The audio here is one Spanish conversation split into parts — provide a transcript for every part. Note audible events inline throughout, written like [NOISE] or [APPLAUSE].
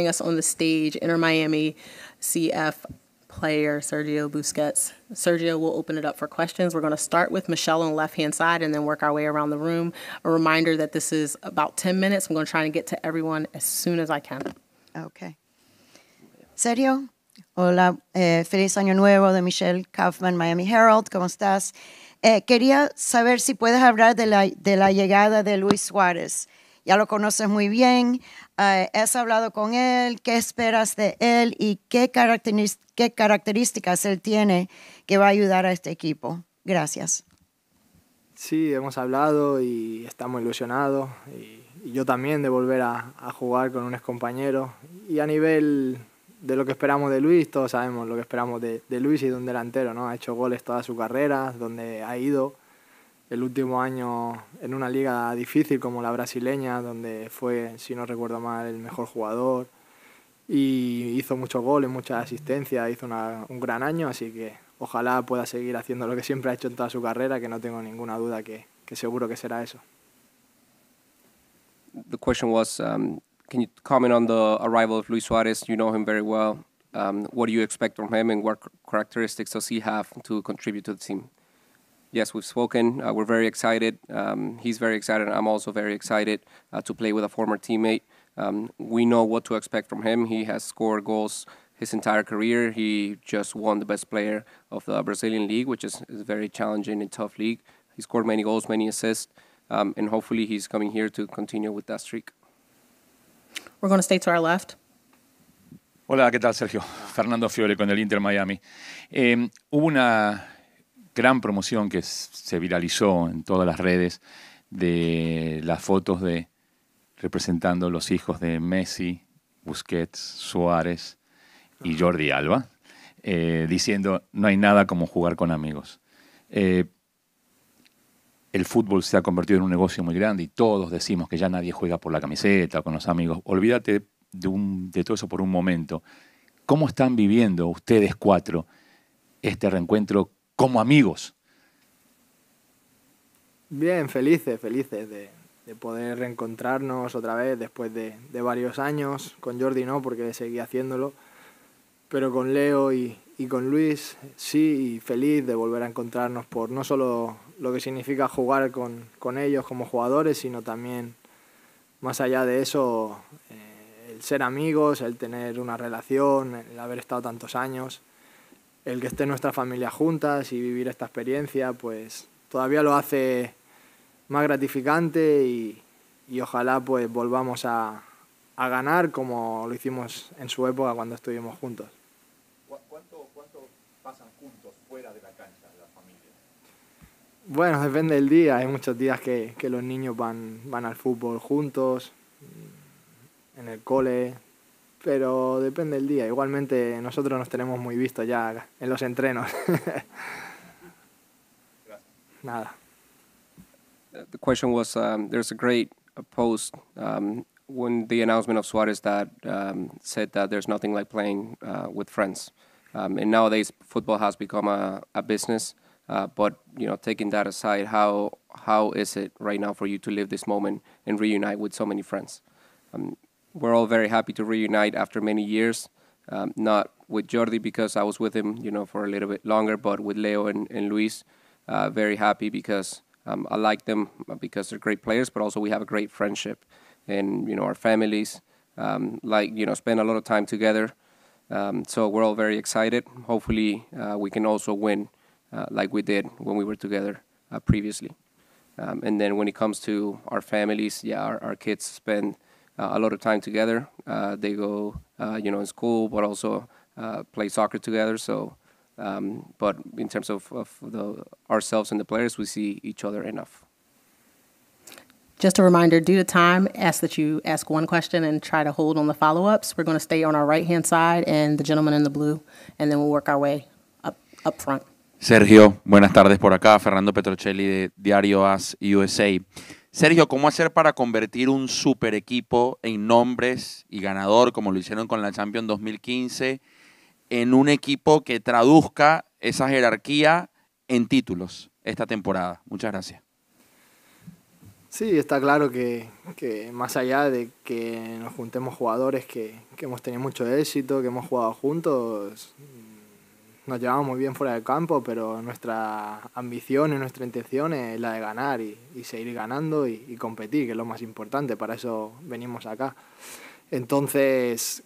us on the stage, Inter Miami CF player Sergio Busquets. Sergio will open it up for questions. We're going to start with Michelle on the left hand side and then work our way around the room. A reminder that this is about 10 minutes. I'm going to try and get to everyone as soon as I can. Okay. Sergio, hola, eh, feliz año nuevo de Michelle Kaufman, Miami Herald. ¿Cómo estás? Eh, quería saber si puedes hablar de la, de la llegada de Luis Suárez. ya lo conoces muy bien, eh, has hablado con él, qué esperas de él y qué, características él tiene que va a ayudar a este equipo. Gracias. Sí, hemos hablado y estamos ilusionados y, yo también de volver a, jugar con ex compañero y a nivel de lo que esperamos de Luis, todos sabemos lo que esperamos de, de, Luis y de un delantero, ¿no? Ha hecho goles toda su carrera, donde ha ido, el último año en una liga difícil como la brasileña, donde fue, si no recuerdo mal, el mejor jugador y hizo muchos goles, muchas asistencias, hizo un gran año, así que ojalá pueda seguir haciendo lo que siempre ha hecho en toda su carrera, que no tengo ninguna duda que, que seguro que será eso. The question was, um, can you comment on the arrival of Luis Suarez? You know him very well. Um, what do you expect from him, and what characteristics does he have to contribute to the team? yes, we've spoken. Uh, we're very excited. Um, he's very excited. I'm also very excited uh, to play with a former teammate. Um, we know what to expect from him. He has scored goals his entire career. He just won the best player of the Brazilian league, which is, is a very challenging and tough league. He scored many goals, many assists, um, and hopefully he's coming here to continue with that streak. We're going to stay to our left. Hola, ¿qué tal, Sergio? Fernando Fiore con el Inter Miami. Eh, hubo una gran promoción que se viralizó en todas las redes de las fotos de representando los hijos de Messi, Busquets, Suárez y Jordi Alba, eh, diciendo no hay nada como jugar con amigos. Eh, el fútbol se ha convertido en un negocio muy grande y todos decimos que ya nadie juega por la camiseta, con los amigos. Olvídate de, de todo eso por un momento. ¿Cómo están viviendo ustedes cuatro este reencuentro como amigos. Bien, felices, felices de, poder reencontrarnos otra vez después de, varios años. Con Jordi no, porque seguí haciéndolo. Pero con Leo y, con Luis sí, y feliz de volver a encontrarnos por no solo lo que significa jugar con, ellos como jugadores, sino también, más allá de eso, eh, el ser amigos, el tener una relación, el haber estado tantos años el que esté nuestra familia juntas y vivir esta experiencia, pues todavía lo hace más gratificante y, ojalá pues volvamos a, ganar como lo hicimos en su época cuando estuvimos juntos. ¿Cuánto, pasan juntos fuera de la cancha de la familia? Bueno, depende del día. Hay muchos días que, los niños van, van al fútbol juntos, en el cole, pero depende del día. Igualmente nosotros nos tenemos muy vistos ya en los entrenos. [LAUGHS] Nada. Uh, the question was, um, there's a great uh, post um, when the announcement of Suarez that um, said that there's nothing like playing uh, with friends. Um, and nowadays, football has become a, a business. Uh, but you know, taking that aside, how how is it right now for you to live this moment and reunite with so many friends? Um, we're all very happy to reunite after many years. Um, not with Jordi because I was with him, you know, for a little bit longer, but with Leo and, and Luis, uh, very happy because um, I like them because they're great players, but also we have a great friendship, and you know, our families um, like you know spend a lot of time together. Um, so we're all very excited. Hopefully, uh, we can also win uh, like we did when we were together uh, previously. Um, and then when it comes to our families, yeah, our, our kids spend uh, a lot of time together. Uh, they go, uh, you know, in school, but also play soccer together. So, um, but in terms of, of the ourselves and the players, we see each other enough. Just a reminder, due to time, ask that you ask one question and try to hold on the follow ups. We're going to stay on our right hand side and the gentleman in the blue, and then we'll work our way up, up front. Sergio, buenas tardes por acá. Fernando Petrocelli de Diario As USA. Sergio, ¿cómo hacer para convertir un super equipo en nombres y ganador, como lo hicieron con la Champions 2015, en un equipo que traduzca esa jerarquía en títulos esta temporada? Muchas gracias. Sí, está claro que, más allá de que nos juntemos jugadores que, que hemos tenido mucho éxito, que hemos jugado juntos, nos llevamos muy bien fuera del campo, pero nuestra ambición y nuestra intención es la de ganar y, seguir ganando y, competir, que es lo más importante, para eso venimos acá. Entonces,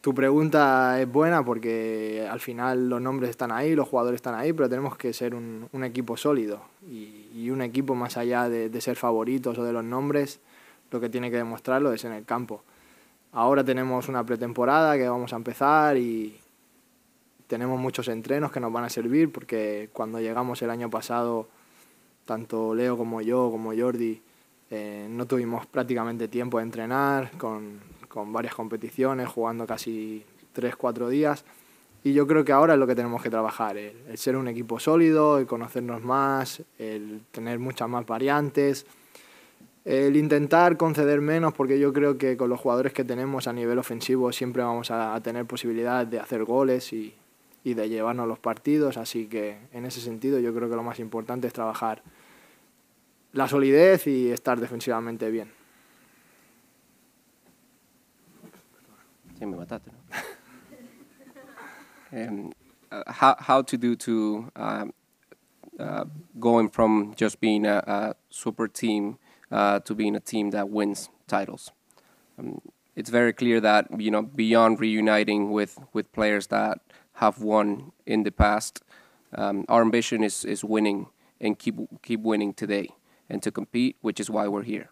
tu pregunta es buena porque al final los nombres están ahí, los jugadores están ahí, pero tenemos que ser un, equipo sólido y, un equipo más allá de ser favoritos o de los nombres, lo que tiene que demostrarlo es en el campo. Ahora tenemos una pretemporada que vamos a empezar y, tenemos muchos entrenos que nos van a servir porque cuando llegamos el año pasado, tanto Leo como yo, como Jordi, eh, no tuvimos prácticamente tiempo de entrenar con, con varias competiciones, jugando casi 3-4 días. Y yo creo que ahora es lo que tenemos que trabajar, el, ser un equipo sólido, el conocernos más, el tener muchas más variantes, el intentar conceder menos, porque yo creo que con los jugadores que tenemos a nivel ofensivo siempre vamos a, a tener posibilidad de hacer goles y, y de llevarnos los partidos, así que en ese sentido yo creo que lo más importante es trabajar la solidez y estar defensivamente bien. Sí, [LAUGHS] em, how, to do to um, uh, going from just being a, super team uh, to being a team that wins titles. Um, it's very clear that you know beyond reuniting with with players that have won in the past. Um, our ambition is, is winning and keep, keep winning today and to compete, which is why we're here.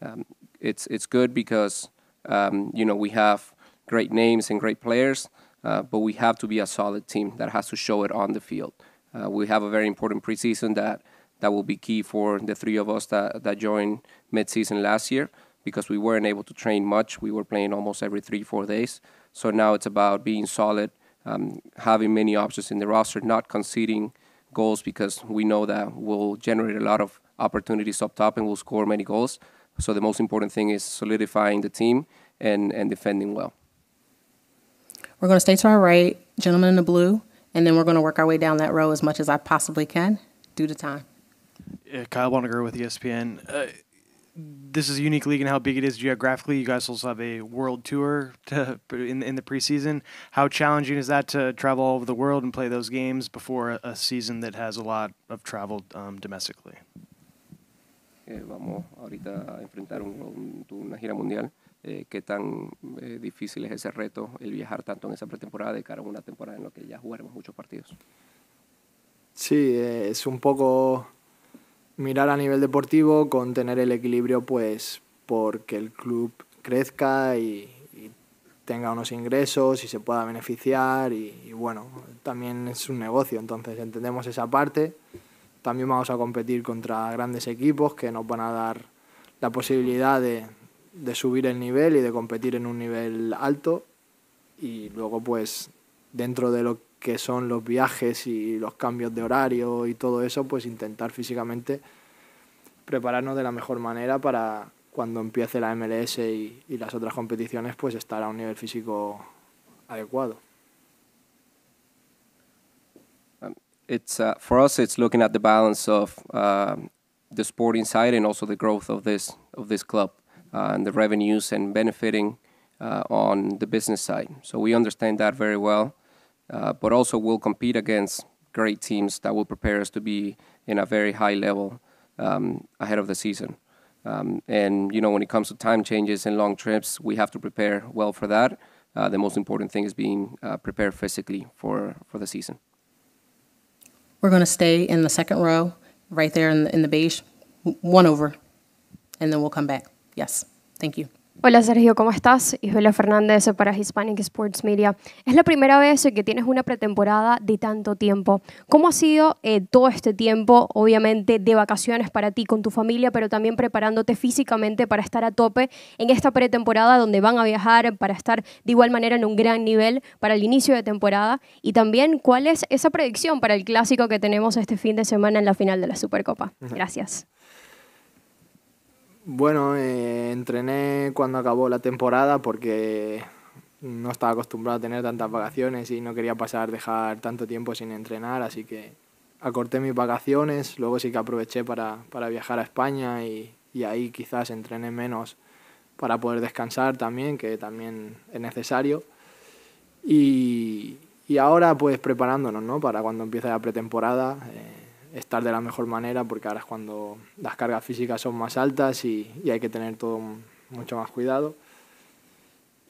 Um, it's, it's good because, um, you know, we have great names and great players, uh, but we have to be a solid team that has to show it on the field. Uh, we have a very important preseason that, that will be key for the three of us that, that joined midseason last year because we weren't able to train much. We were playing almost every three, four days. So now it's about being solid – um, having many options in the roster, not conceding goals because we know that we'll generate a lot of opportunities up top and we'll score many goals. So the most important thing is solidifying the team and, and defending well. We're going to stay to our right, gentlemen in the blue, and then we're going to work our way down that row as much as I possibly can due to time. Yeah, Kyle agree with ESPN. Uh, this is a unique league and how big it is geographically. You guys also have a world tour to, [LAUGHS] in in the preseason. How challenging is that to travel all over the world and play those games before a, season that has a lot of travel um, domestically? Eh, vamos ahorita a enfrentar una gira mundial. Eh, qué tan eh, difícil es ese reto, el viajar tanto en esa pretemporada de cara a una temporada en la que ya jugaremos muchos partidos. Sí, eh, es un poco mirar a nivel deportivo con tener el equilibrio pues porque el club crezca y, tenga unos ingresos y se pueda beneficiar y, bueno, también es un negocio, entonces entendemos esa parte. También vamos a competir contra grandes equipos que nos van a dar la posibilidad de, de subir el nivel y de competir en un nivel alto y luego pues dentro de lo que son los viajes y los cambios de horario y todo eso, pues intentar físicamente prepararnos de la mejor manera para cuando empiece la MLS y, las otras competiciones, pues estar a un nivel físico adecuado. Um, it's uh, for us. It's looking at the balance of uh, the sporting side and also the growth of this of this club uh, and the revenues and benefiting uh, on the business side. So we understand that very well. Uh, but also we'll compete against great teams that will prepare us to be in a very high level um, ahead of the season. Um, and you know, when it comes to time changes and long trips, we have to prepare well for that. Uh, the most important thing is being uh, prepared physically for for the season. We're going to stay in the second row, right there in the, in the beige, one over, and then we'll come back. Yes, thank you. Hola Sergio, ¿cómo estás? Isabela Fernández para Hispanic Sports Media. Es la primera vez que tienes una pretemporada de tanto tiempo. ¿Cómo ha sido eh, todo este tiempo, obviamente, de vacaciones para ti, con tu familia, pero también preparándote físicamente para estar a tope en esta pretemporada donde van a viajar, para estar de igual manera en un gran nivel para el inicio de temporada? Y también, ¿cuál es esa predicción para el clásico que tenemos este fin de semana en la final de la Supercopa? Gracias. Bueno, eh, entrené cuando acabó la temporada porque no estaba acostumbrado a tener tantas vacaciones y no quería pasar, dejar tanto tiempo sin entrenar, así que acorté mis vacaciones, luego sí que aproveché para, viajar a España y, ahí quizás entrené menos para poder descansar también, que también es necesario. Y, ahora pues preparándonos, Para cuando empiece la pretemporada. Eh, estar de la mejor manera porque ahora es cuando las cargas físicas son más altas y, hay que tener todo mucho más cuidado.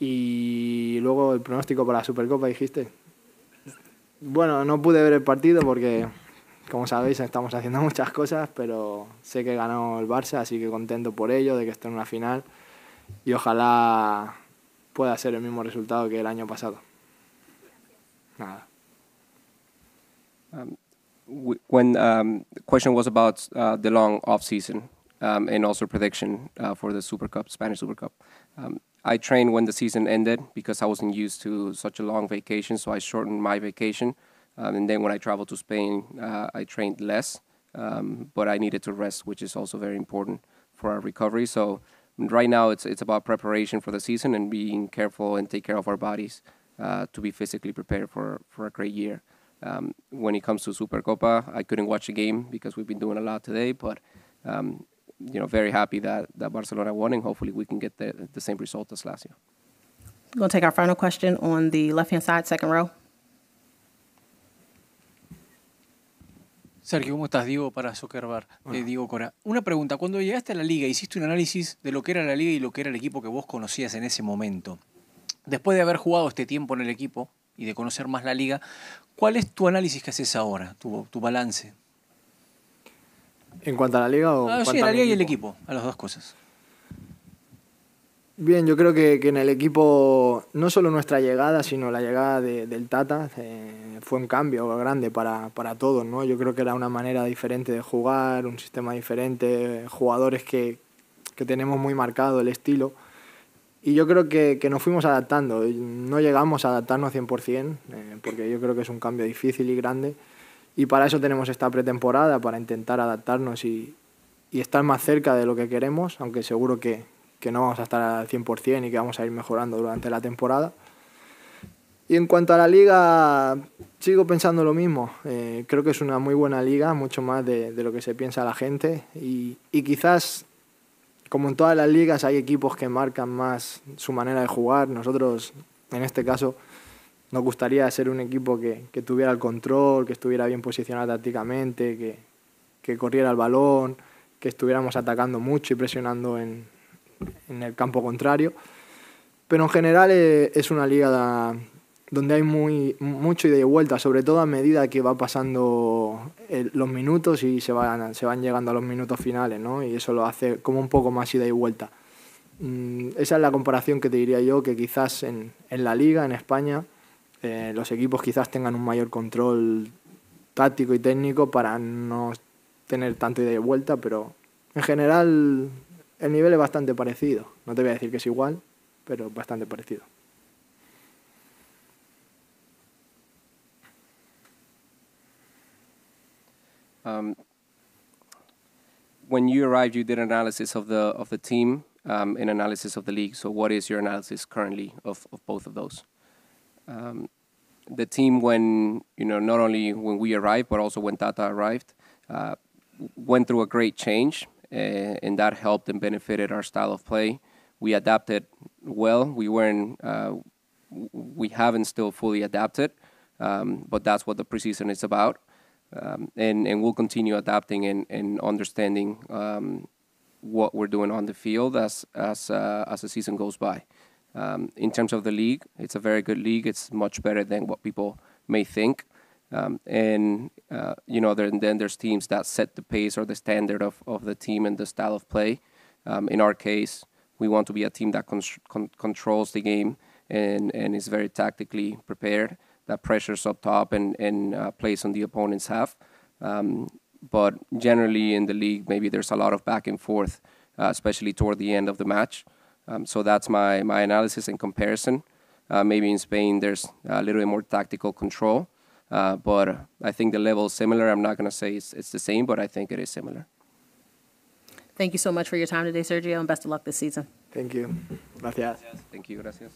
Y luego el pronóstico para la Supercopa, dijiste. Bueno, no pude ver el partido porque, como sabéis, estamos haciendo [LAUGHS] muchas cosas, pero sé que ganó el Barça, así que contento por ello, de que esté en una final y ojalá pueda ser el mismo resultado que el año pasado. Nada. Ah, when um, the question was about uh, the long off season um, and also prediction uh, for the Super Cup, Spanish Super Cup. Um, I trained when the season ended because I wasn't used to such a long vacation, so I shortened my vacation. Um, and then when I traveled to Spain, uh, I trained less, um, but I needed to rest, which is also very important for our recovery. So right now, it's it's about preparation for the season and being careful and take care of our bodies uh, to be physically prepared for for a great year. Um, when it comes to Supercopa, I couldn't watch the game because we've been doing a lot today, but um, you know, very happy that, that Barcelona won, and hopefully we can get the, the same result as last year. We're going to take our final question on the left-hand side, second row. Sergio, ¿cómo estás? Diego para Soccerbar, Bar. Eh, Diego Cora. Una pregunta, cuando llegaste a la liga, hiciste un análisis de lo que era la liga y lo que era el equipo que vos conocías en ese momento. Después de haber jugado este tiempo en el equipo, y de conocer más la liga, ¿cuál es tu análisis que haces ahora, tu, tu balance? ¿En cuanto a la liga o...? Ah, sí, la liga y el equipo, a las dos cosas. Bien, yo creo que, que, en el equipo no solo nuestra llegada, sino la llegada de, del Tata eh, fue un cambio grande para, para, todos, ¿no? Yo creo que era una manera diferente de jugar, un sistema diferente, jugadores que, que tenemos muy marcado el estilo y yo creo que, que nos fuimos adaptando, no llegamos a adaptarnos 100%, eh, porque yo creo que es un cambio difícil y grande. Y para eso tenemos esta pretemporada, para intentar adaptarnos y, y estar más cerca de lo que queremos, aunque seguro que, que no vamos a estar al 100% y que vamos a ir mejorando durante la temporada. Y en cuanto a la liga, sigo pensando lo mismo. Eh, creo que es una muy buena liga, mucho más de, de, lo que se piensa la gente. Y, y quizás como en todas las ligas hay equipos que marcan más su manera de jugar, nosotros en este caso nos gustaría ser un equipo que, tuviera el control, que estuviera bien posicionado tácticamente, que, corriera el balón, que estuviéramos atacando mucho y presionando en, en el campo contrario. Pero en general eh, es una liga donde hay muy, mucho ida y vuelta, sobre todo a medida que va pasando los minutos y se van, se van llegando a los minutos finales, ¿no? Y eso lo hace como un poco más ida y vuelta. Mm, esa es la comparación que te diría yo, que quizás en, la liga, en España, eh, los equipos quizás tengan un mayor control táctico y técnico para no tener tanto ida y vuelta, pero en general el nivel es bastante parecido. No te voy a decir que es igual, pero bastante parecido. Um, when you arrived, you did an analysis of the of the team um, analysis of the league. So, what is your analysis currently of, of both of those? Um, the team, when you know, not only when we arrived, but also when Tata arrived, uh, went through a great change, uh, and that helped and benefited our style of play. We adapted well. We weren't, uh, we haven't still fully adapted, um, but that's what the preseason is about um, and and we'll continue adapting and and understanding um, what we're doing on the field as as uh, as the season goes by. Um, in terms of the league, it's a very good league. It's much better than what people may think. Um, and uh, you know there, then there's teams that set the pace or the standard of, of the team and the style of play um, in our case we want to be a team that con- con- controls the game and, and is very tactically prepared that pressures up top and, and uh, plays on the opponent's half. Um, but generally in the league, maybe there's a lot of back and forth, uh, especially toward the end of the match. Um, so that's my, my analysis and comparison. Uh, maybe in Spain, there's a little bit more tactical control. Uh, but I think the level is similar. I'm not going to say it's, it's the same, but I think it is similar. Thank you so much for your time today, Sergio, and best of luck this season. Thank you. Gracias. Thank you. Gracias.